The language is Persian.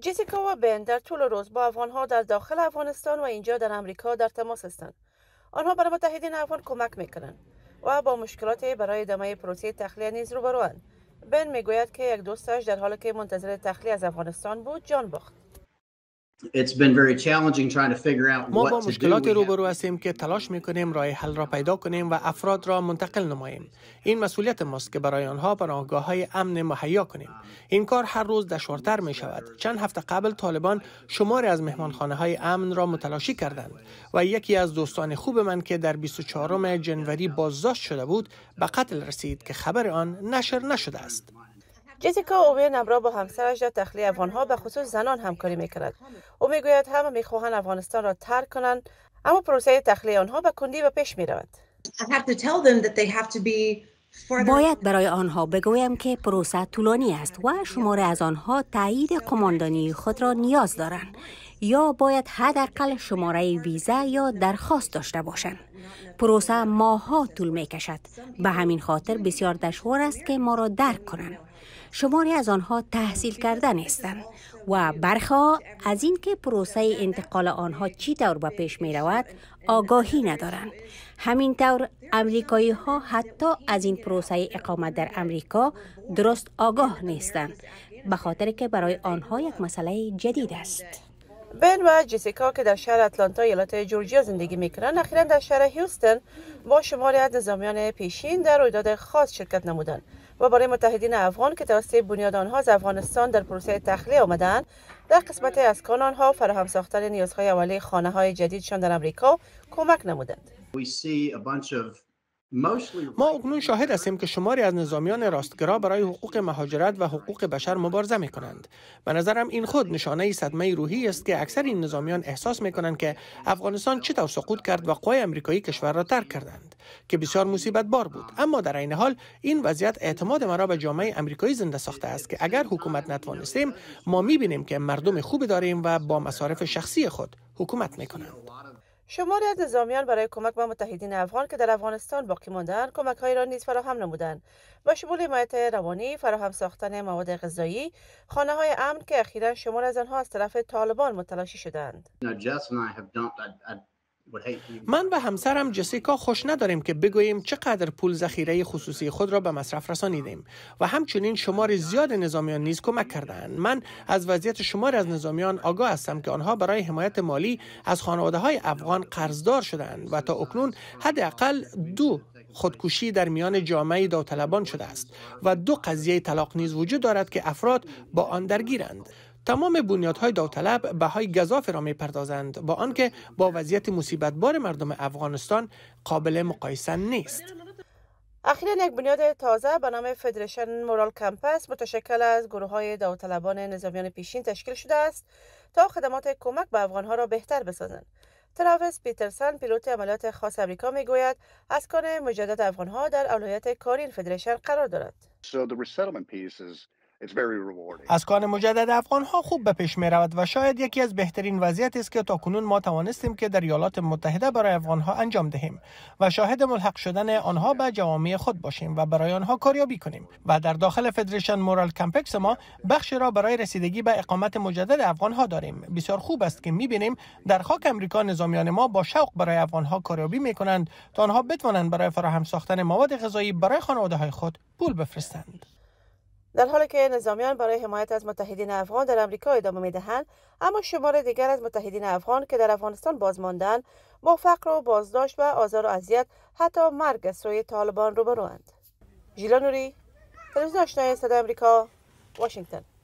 جسیکا و بن در طول روز با ها در داخل افغانستان و اینجا در امریکا در تماس هستند آنها برای متحدین افغان کمک میکنند و با مشکلات برای ادامه پروسه تخلیه نیز روبروند بن میگوید که یک دوستش در حالی که منتظر تخلیه از افغانستان بود جان باخت ما با مشکلات روبرو هستیم که تلاش میکنیم راه حل را پیدا کنیم و افراد را منتقل نماییم این مسئولیت ماست که برای آنها پناهگاه های امن مهیا کنیم این کار هر روز دشوارتر می شود چند هفته قبل طالبان شماری از مهمانخانه های امن را متلاشی کردند و یکی از دوستان خوب من که در 24 جنوری بازداشت شده بود به قتل رسید که خبر آن نشر نشده است جسیکا اوی همراه با همسرش در تخلیه افغانها به خصوص زنان همکاری میکرد. او میگوید همه میخواهند افغانستان را ترک کنند اما پروسه تخلیه آنها به کندی به پیش میرود باید برای آنها بگویم که پروسه طولانی است و شماره از آنها تایید قماندانی خود را نیاز دارند یا باید حداقل شماره ویزا یا درخواست داشته باشند. پروسه ماها طول می کشد. به همین خاطر بسیار دشوار است که ما را درک کنند. شماری از آنها تحصیل کرده نیستند و برخا از اینکه پروسه انتقال آنها چی طور به پیش می رود آگاهی ندارند طور امریکایی ها حتی از این پروسه اقامت در امریکا درست آگاه نیستند به خاطر که برای آنها یک مسئله جدید است بن و جسیکا که در شهر اتلانتا ایالت جورجیا زندگی میکنند اخیرا در شهر هیوستن با شماری از نظامیان پیشین در رویداد خاص شرکت نمودند و برای متحدین افغان که توسط بنیاد آنها از افغانستان در پروسه تخلیه آمدند در قسمت از آنها فراهم ساختن نیازهای اولیه خانه های جدیدشان در امریکا کمک نمودند ما اکنون شاهد هستیم که شماری از نظامیان راستگرا برای حقوق مهاجرت و حقوق بشر مبارزه می کنند. به نظرم این خود نشانه صدمه روحی است که اکثر این نظامیان احساس می کنند که افغانستان چطور سقوط کرد و قوای امریکایی کشور را ترک کردند که بسیار مصیبت بار بود اما در عین حال این وضعیت اعتماد مرا به جامعه امریکایی زنده ساخته است که اگر حکومت نتوانستیم ما می بینیم که مردم خوبی داریم و با مصارف شخصی خود حکومت می کنند. شماری از نظامیان برای کمک به متحدین افغان که در افغانستان باقی کمک های را نیز فراهم نمودند و شمول حمایت روانی فراهم ساختن مواد غذایی خانه های امن که اخیرا شمار از آنها از طرف طالبان متلاشی شدند من و همسرم جسیکا خوش نداریم که بگوییم چقدر پول ذخیره خصوصی خود را به مصرف رسانیدیم و همچنین شمار زیاد نظامیان نیز کمک کردند من از وضعیت شمار از نظامیان آگاه هستم که آنها برای حمایت مالی از خانواده های افغان قرضدار شدند و تا اکنون حداقل دو خودکشی در میان جامعه داوطلبان شده است و دو قضیه طلاق نیز وجود دارد که افراد با آن درگیرند تمام بنیادهای داوطلب بهای گذاف را پردازند با آنکه با وضعیت مصیبت بار مردم افغانستان قابل مقایسه نیست اخیرا یک بنیاد تازه به نام فدریشن مورال کمپس متشکل از گروه های داوطلبان نظامیان پیشین تشکیل شده است تا خدمات کمک به ها را بهتر بسازند تراویس پیترسن پیلوت عملیات خاص امریکا میگوید اسکان مجدد ها در اولویت کارین فدریشن قرار دارد از کان مجدد افغان ها خوب به پیش می رود و شاید یکی از بهترین وضعیت است که تا کنون ما توانستیم که در ایالات متحده برای افغان ها انجام دهیم و شاهد ملحق شدن آنها به جوامع خود باشیم و برای آنها کاریابی کنیم و در داخل فدریشن مورال کمپکس ما بخش را برای رسیدگی به اقامت مجدد افغان ها داریم بسیار خوب است که می بینیم در خاک امریکا نظامیان ما با شوق برای افغان ها کاریابی می کنند تا آنها بتوانند برای فراهم ساختن مواد غذایی برای خانواده های خود پول بفرستند در حالی که نظامیان برای حمایت از متحدین افغان در امریکا ادامه دهند اما شمار دیگر از متحدین افغان که در افغانستان بازماندن با فقر و بازداشت و آزار و اذیت حتی مرگ از سوی طالبان روبروند ژیلا نوری تلویزیون آشنای صدای امریکا واشنگتن